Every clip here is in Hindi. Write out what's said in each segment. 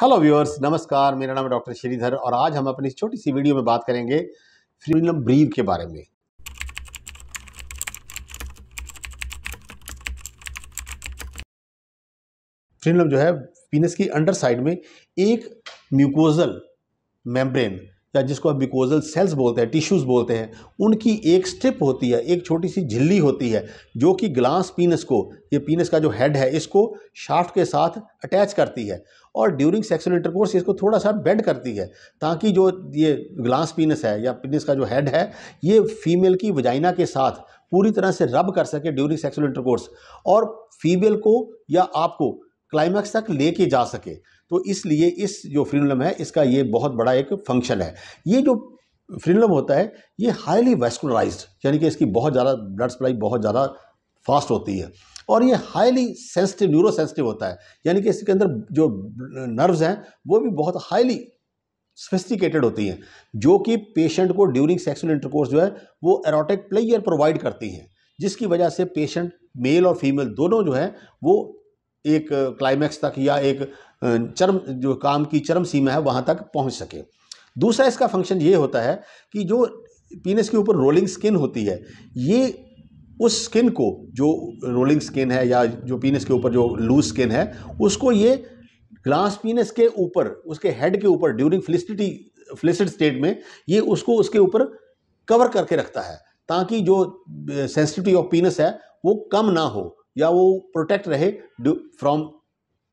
हेलो व्यूअर्स नमस्कार मेरा नाम है डॉक्टर श्रीधर और आज हम अपनी छोटी सी वीडियो में बात करेंगे फ्रीडम ब्रीव के बारे में फ्रीडम जो है पीनस की अंडर साइड में एक म्यूकोजल मेम्ब्रेन या जिसको हम बिकोजल सेल्स बोलते हैं टिश्यूज़ बोलते हैं उनकी एक स्ट्रिप होती है एक छोटी सी झिल्ली होती है जो कि ग्लास पीनस को ये पीनस का जो हेड है इसको शाफ्ट के साथ अटैच करती है और ड्यूरिंग सेक्सुअल इंटरकोर्स इसको थोड़ा सा बेंड करती है ताकि जो ये ग्लास पीनस है या पीनस का जो हेड है ये फीमेल की वजाइना के साथ पूरी तरह से रब कर सके ड्यूरिंग सेक्सुअल इंटरकोर्स और फीमेल को या आपको क्लाइमैक्स तक लेके जा सके तो इसलिए इस जो फ्रीनुलम है इसका ये बहुत बड़ा एक फंक्शन है ये जो फ्रीनुलम होता है ये हाईली वेस्कुलराइज यानी कि इसकी बहुत ज़्यादा ब्लड सप्लाई बहुत ज़्यादा फास्ट होती है और ये हाईली सेंसिटिव न्यूरो सेंसिटिव होता है यानी कि इसके अंदर जो नर्व्स हैं वो भी बहुत हाईली सोफिस्टिकेटेड होती हैं जो कि पेशेंट को ड्यूरिंग सेक्सुअल इंटरकोर्स जो है वो एरोटिक प्लेयर प्रोवाइड करती हैं जिसकी वजह से पेशेंट मेल और फीमेल दोनों जो हैं वो एक क्लाइमैक्स तक या एक चरम जो काम की चरम सीमा है वहाँ तक पहुँच सके दूसरा इसका फंक्शन ये होता है कि जो पीनस के ऊपर रोलिंग स्किन होती है ये उस स्किन को जो रोलिंग स्किन है या जो पीनस के ऊपर जो लूज स्किन है उसको ये ग्लास पीनस के ऊपर उसके हेड के ऊपर ड्यूरिंग फ्लिसिटी फ्लिसिड स्टेट में ये उसको उसके ऊपर कवर करके रखता है ताकि जो सेंसिटिविटी ऑफ पीनस है वो कम ना हो या वो प्रोटेक्ट रहे फ्रॉम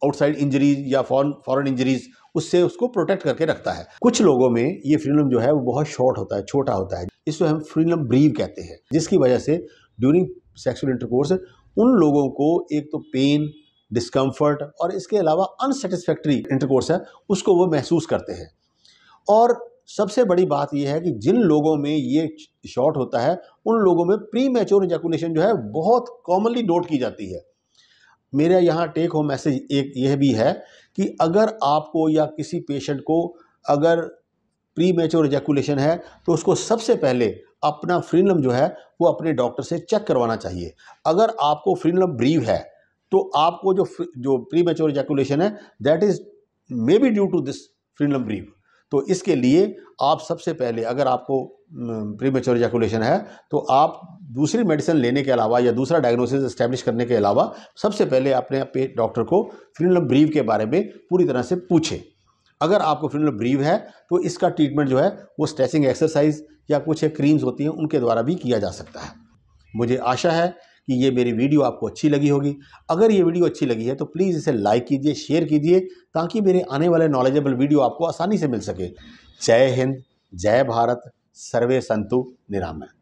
आउटसाइड इंजरीज या फॉरन फॉरन इंजरीज उससे उसको प्रोटेक्ट करके रखता है कुछ लोगों में ये फ्रीनम जो है वो बहुत शॉर्ट होता है छोटा होता है इसको हम फ्रीनम ब्रीव कहते हैं जिसकी वजह से ड्यूरिंग सेक्सुअल इंटरकोर्स उन लोगों को एक तो पेन डिस्कम्फर्ट और इसके अलावा अनसेटिस्फैक्ट्री इंटरकोर्स है उसको वो महसूस करते हैं और सबसे बड़ी बात यह है कि जिन लोगों में ये शॉर्ट होता है उन लोगों में प्री मेच्योर इजैकुलेशन जो है बहुत कॉमनली नोट की जाती है मेरा यहाँ टेक होम मैसेज एक यह भी है कि अगर आपको या किसी पेशेंट को अगर प्री मेच्योर इजैकुलेशन है तो उसको सबसे पहले अपना फ्रीनलम जो है वो अपने डॉक्टर से चेक करवाना चाहिए अगर आपको फ्रीनलम ब्रीव है तो आपको जो जो प्री मेच्योर इजैकुलेशन है that is may be due to this फ्रीनलम ब्रीव तो इसके लिए आप सबसे पहले अगर आपको प्रीमेच्योर जैकुलेशन है तो आप दूसरी मेडिसिन लेने के अलावा या दूसरा डायग्नोसिस इस्टेब्लिश करने के अलावा सबसे पहले अपने डॉक्टर को फ्रीनल ब्रीव के बारे में पूरी तरह से पूछें अगर आपको फ्रीनल ब्रीव है तो इसका ट्रीटमेंट जो है वो स्ट्रेसिंग एक्सरसाइज या कुछ क्रीम्स होती हैं उनके द्वारा भी किया जा सकता है मुझे आशा है कि ये मेरी वीडियो आपको अच्छी लगी होगी अगर ये वीडियो अच्छी लगी है तो प्लीज़ इसे लाइक कीजिए शेयर कीजिए ताकि मेरे आने वाले नॉलेजेबल वीडियो आपको आसानी से मिल सके जय हिंद जय भारत सर्वे संतु निरामय